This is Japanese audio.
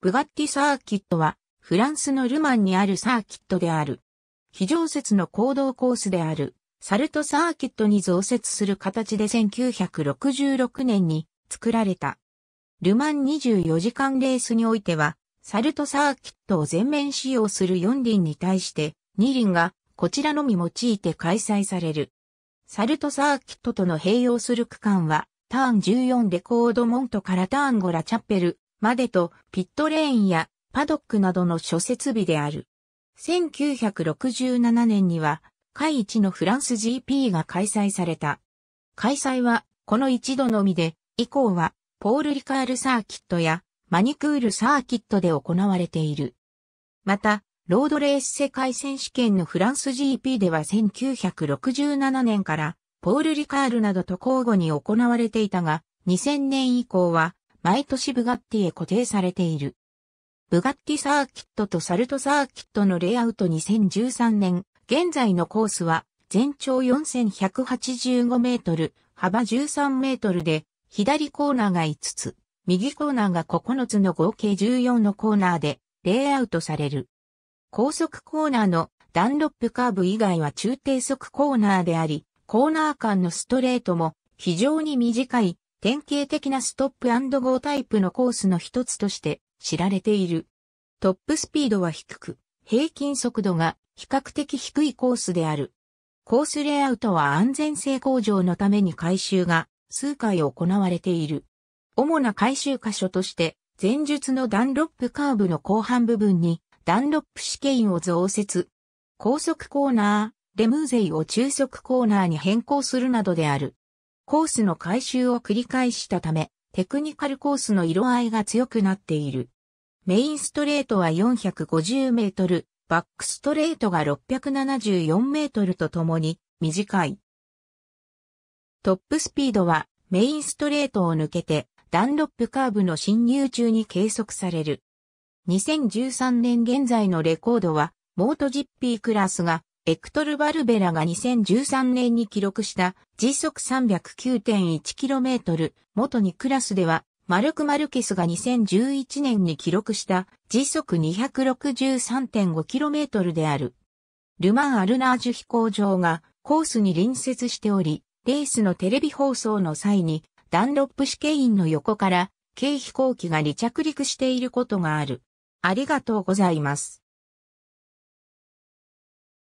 ブガッティサーキットは、フランスのルマンにあるサーキットである。非常設の行動コースである、サルトサーキットに増設する形で1966年に作られた。ルマン24時間レースにおいては、サルトサーキットを全面使用する4輪に対して、2輪がこちらのみ用いて開催される。サルトサーキットとの併用する区間は、ターン14レコードモントからターン5ラチャッペル、までとピットレーンやパドックなどの諸設備である。1967年には、会一のフランス GP が開催された。開催は、この一度のみで、以降は、ポール・リカールサーキットや、マニクールサーキットで行われている。また、ロードレース世界選手権のフランス GP では1967年から、ポール・リカールなどと交互に行われていたが、2000年以降は、毎年ブガッティへ固定されている。ブガッティサーキットとサルトサーキットのレイアウト2013年、現在のコースは全長4185メートル、幅13メートルで、左コーナーが5つ、右コーナーが9つの合計14のコーナーでレイアウトされる。高速コーナーのダンロップカーブ以外は中低速コーナーであり、コーナー間のストレートも非常に短い典型的なストップゴータイプのコースの一つとして知られている。トップスピードは低く、平均速度が比較的低いコースである。コースレイアウトは安全性向上のために改修が数回行われている。主な改修箇所として、前述のダンロップカーブの後半部分にダンロップ試験を増設。高速コーナー、レムーゼイを中速コーナーに変更するなどである。コースの回収を繰り返したため、テクニカルコースの色合いが強くなっている。メインストレートは450メートル、バックストレートが674メートルとともに短い。トップスピードはメインストレートを抜けてダンロップカーブの侵入中に計測される。2013年現在のレコードはモート GP クラスがエクトル・バルベラが2013年に記録した時速 309.1km 元にクラスでは、マルク・マルケスが2011年に記録した時速 263.5km である。ルマン・アルナージュ飛行場がコースに隣接しており、レースのテレビ放送の際にダンロップ試験員の横から軽飛行機が離着陸していることがある。ありがとうございます。